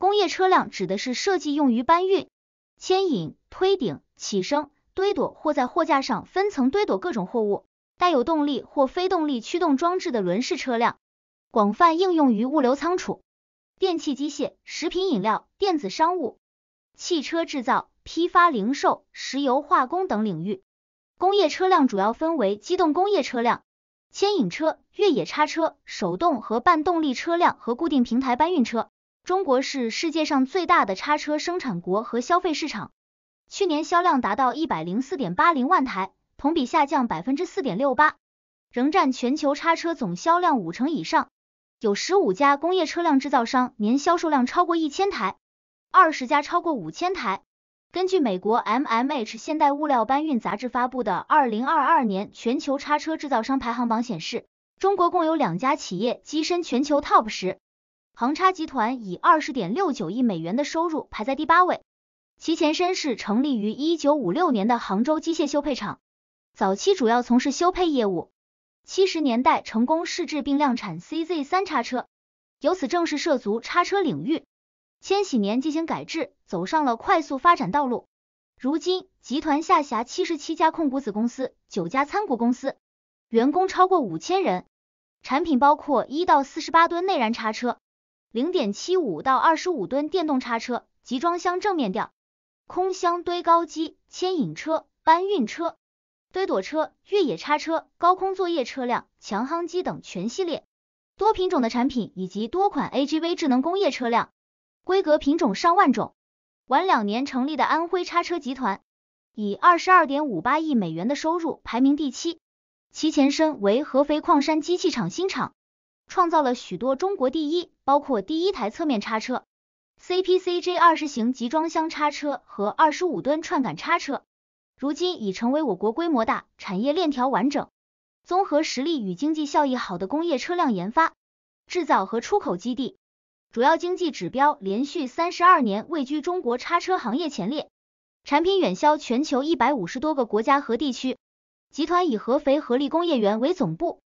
工业车辆指的是设计用于搬运、牵引、推顶、起升、堆垛或在货架上分层堆垛各种货物，带有动力或非动力驱动装置的轮式车辆，广泛应用于物流仓储、电气机械、食品饮料、电子商务、汽车制造、批发零售、石油化工等领域。工业车辆主要分为机动工业车辆、牵引车、越野叉车、手动和半动力车辆和固定平台搬运车。中国是世界上最大的叉车生产国和消费市场，去年销量达到一百零四点八零万台，同比下降百分之四点六八，仍占全球叉车总销量五成以上。有十五家工业车辆制造商年销售量超过一千台，二十家超过五千台。根据美国 MMH 现代物料搬运杂志发布的二零二二年全球叉车制造商排行榜显示，中国共有两家企业跻身全球 TOP 十。杭叉集团以二十点六九亿美元的收入排在第八位，其前身是成立于一九五六年的杭州机械修配厂，早期主要从事修配业务，七十年代成功试制并量产 CZ 三叉车，由此正式涉足叉车领域。千禧年进行改制，走上了快速发展道路。如今，集团下辖七十七家控股子公司、九家参股公司，员工超过五千人，产品包括一到四十八吨内燃叉车。零点七五到二十五吨电动叉车、集装箱正面吊、空箱堆高机、牵引车、搬运车、堆垛车、越野叉车、高空作业车辆、强夯机等全系列、多品种的产品，以及多款 AGV 智能工业车辆，规格品种上万种。晚两年成立的安徽叉车集团，以二十二点五八亿美元的收入排名第七，其前身为合肥矿山机器厂新厂。创造了许多中国第一，包括第一台侧面叉车、CPCJ 二十型集装箱叉车和二十五吨串杆叉车。如今已成为我国规模大、产业链条完整、综合实力与经济效益好的工业车辆研发、制造和出口基地。主要经济指标连续三十二年位居中国叉车行业前列，产品远销全球一百五十多个国家和地区。集团以合肥合力工业园为总部。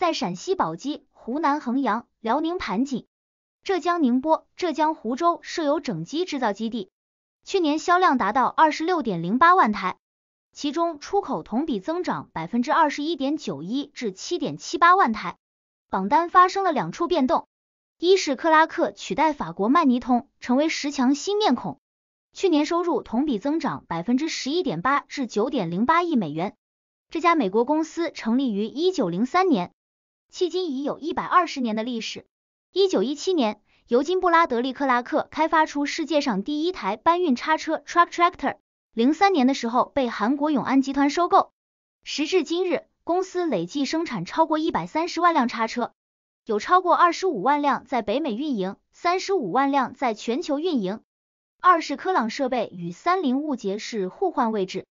在陕西宝鸡、湖南衡阳、辽宁盘锦、浙江宁波、浙江湖州设有整机制造基地，去年销量达到二十六点零八万台，其中出口同比增长百分之二十一点九一至七点七八万台，榜单发生了两处变动，一是克拉克取代法国曼尼通成为十强新面孔，去年收入同比增长百分之十一点八至九点零八亿美元，这家美国公司成立于一九零三年。迄今已有一百二十年的历史。一九一七年，尤金布拉德利克拉克开发出世界上第一台搬运叉车 truck tractor。零三年的时候被韩国永安集团收购。时至今日，公司累计生产超过一百三十万辆叉车，有超过二十五万辆在北美运营，三十五万辆在全球运营。二是科朗设备与三菱物杰是互换位置，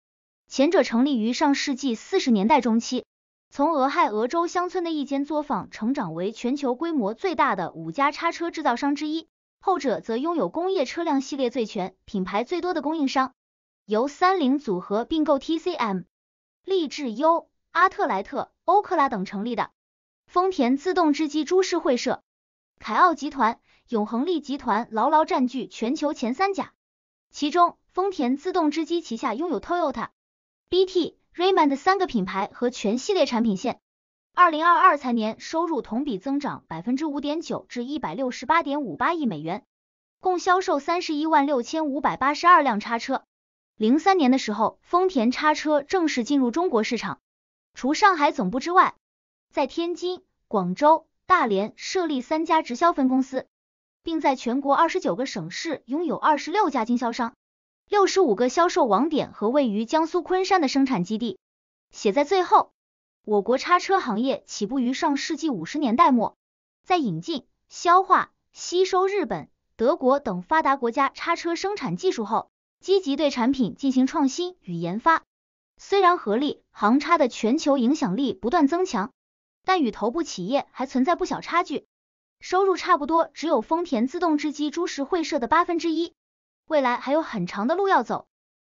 前者成立于上世纪四十年代中期。从俄亥俄州乡村的一间作坊成长为全球规模最大的五家叉车制造商之一，后者则拥有工业车辆系列最全、品牌最多的供应商。由三菱组合并购 TCM、立智优、阿特莱特、欧克拉等成立的丰田自动织机株式会社、凯奥集团、永恒力集团牢牢占据全球前三甲。其中，丰田自动织机旗下拥有 Toyota、BT。Raymond 三个品牌和全系列产品线，二零二二财年收入同比增长百分之五点九至一百六十八点五八亿美元，共销售三十一万六千五百八十二辆叉车。零三年的时候，丰田叉车正式进入中国市场，除上海总部之外，在天津、广州、大连设立三家直销分公司，并在全国二十九个省市拥有二十六家经销商。六十五个销售网点和位于江苏昆山的生产基地。写在最后，我国叉车行业起步于上世纪五十年代末，在引进、消化、吸收日本、德国等发达国家叉车生产技术后，积极对产品进行创新与研发。虽然合力、行叉的全球影响力不断增强，但与头部企业还存在不小差距，收入差不多只有丰田自动织机株式会社的八分之一。未来还有很长的路要走。